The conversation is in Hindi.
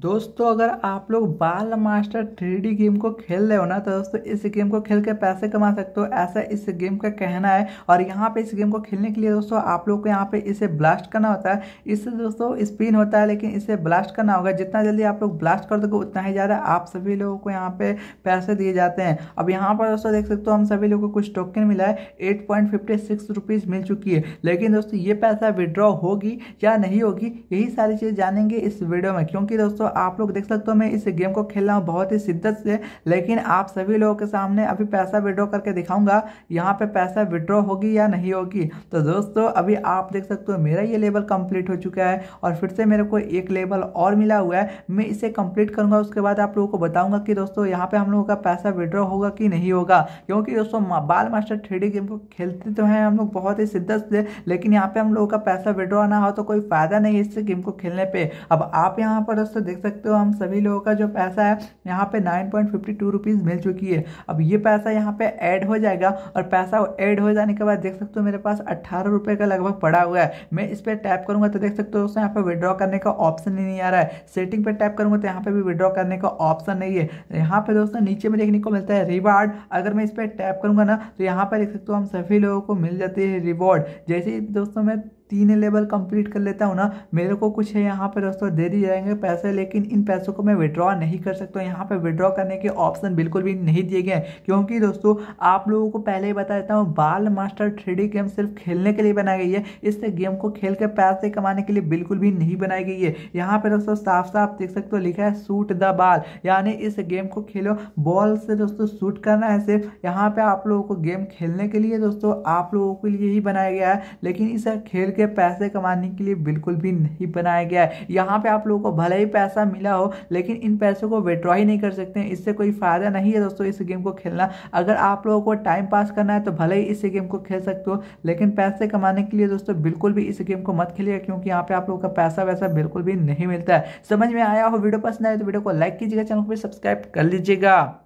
दोस्तों अगर आप लोग बाल मास्टर थ्री गेम को खेल रहे हो ना तो दोस्तों इस गेम को खेल के पैसे कमा सकते हो ऐसा इस गेम का कहना है और यहाँ पे इस गेम को खेलने के लिए दोस्तों आप लोग को यहाँ पे इसे ब्लास्ट करना होता है इससे दोस्तों स्पिन होता है लेकिन इसे ब्लास्ट करना होगा जितना जल्दी आप लोग ब्लास्ट कर दोगे उतना ही ज़्यादा आप सभी लोगों को यहाँ पे पैसे दिए जाते हैं अब यहाँ पर दोस्तों देख सकते हो हम सभी लोगों को कुछ टोकन मिला है eight point fifty six rupees मिल चुकी है लेकिन दोस्तों ये पैसा विड्रॉ होगी या नहीं होगी यही सारी चीज़ जानेंगे इस वीडियो में क्योंकि दोस्तों दोस्तों आप लोग देख सकते हो मैं इस गेम को खेल रहा हूँ बहुत ही शिद्दत से लेकिन आप सभी लोगों के सामने अभी पैसा विड्रॉ करके दिखाऊंगा यहाँ पे पैसा विड्रॉ होगी या नहीं होगी तो दोस्तों अभी आप देख सकते हो मेरा ये लेवल कंप्लीट हो चुका है और फिर से मेरे को एक लेवल और मिला हुआ है मैं इसे कंप्लीट करूंगा उसके बाद आप लोगों को बताऊंगा कि दोस्तों यहाँ पे हम लोगों का पैसा विड्रॉ होगा कि नहीं होगा क्योंकि दोस्तों बाल मास्टर थ्री गेम को खेलते तो हैं हम लोग बहुत ही शिद्दत से लेकिन यहाँ पे हम लोगों का पैसा विड्रॉ ना हो तो कोई फ़ायदा नहीं है इस गेम को खेलने पर अब आप यहाँ पर दोस्तों देख सकते हो हम सभी लोगों का जो पैसा है यहाँ पे nine point fifty two rupees मिल चुकी है अब ये पैसा यहाँ पे ऐड हो जाएगा और पैसा ऐड हो जाने के बाद देख सकते हो मेरे पास अट्ठारह रुपये का लगभग पड़ा हुआ है मैं इस पर टैप करूँगा तो देख सकते हो यहाँ पर विड्रॉ करने का ऑप्शन ही नहीं आ रहा है सेटिंग पर टैप करूँगा तो यहाँ पर भी विड्रॉ करने का ऑप्शन नहीं है यहाँ पर दोस्तों नीचे में देखने को मिलता है रिवार्ड अगर मैं इस पर टैप करूँगा ना तो यहाँ पर देख सकते हो हम सभी लोगों को मिल जाती है रिवॉर्ड जैसे ही दोस्तों मैं तीन लेवल कंप्लीट कर लेता हूँ ना मेरे को कुछ है यहाँ पे दोस्तों दे दिए जाएंगे पैसे लेकिन इन पैसों को मैं विड्रॉ नहीं कर सकता यहाँ पर विड्रॉ करने के ऑप्शन बिल्कुल भी नहीं दिए गए हैं क्योंकि दोस्तों आप लोगों को पहले ही बता देता हूँ बाल मास्टर थ्री गेम सिर्फ खेलने के लिए बनाई गई है इस गेम को खेल के पैसे कमाने के लिए बिल्कुल भी नहीं बनाई गई है यहाँ पर दोस्तों साफ साफ देख सकते हो लिखा है सूट द बाल यानी इस गेम को खेलो बॉल से दोस्तों सूट करना है सिर्फ यहाँ पर आप लोगों को गेम खेलने के लिए दोस्तों आप लोगों के लिए ही बनाया गया है लेकिन इसे खेल करके पैसे कमाने के लिए बिल्कुल भी नहीं बनाया गया है यहाँ पे आप लोगों को भले ही पैसा मिला हो लेकिन इन पैसों को विड्रॉ ही नहीं कर सकते हैं इससे कोई फ़ायदा नहीं है दोस्तों इस गेम को खेलना अगर आप लोगों को टाइम पास करना है तो भले ही इस गेम को खेल सकते हो लेकिन पैसे कमाने के लिए दोस्तों बिल्कुल भी इस गेम को मत खेलिएगा क्योंकि यहाँ पे आप लोगों का पैसा वैसा बिल्कुल भी नहीं मिलता है समझ में आया हो वीडियो पसंद आए तो वीडियो को लाइक कीजिएगा चैनल को भी सब्सक्राइब कर लीजिएगा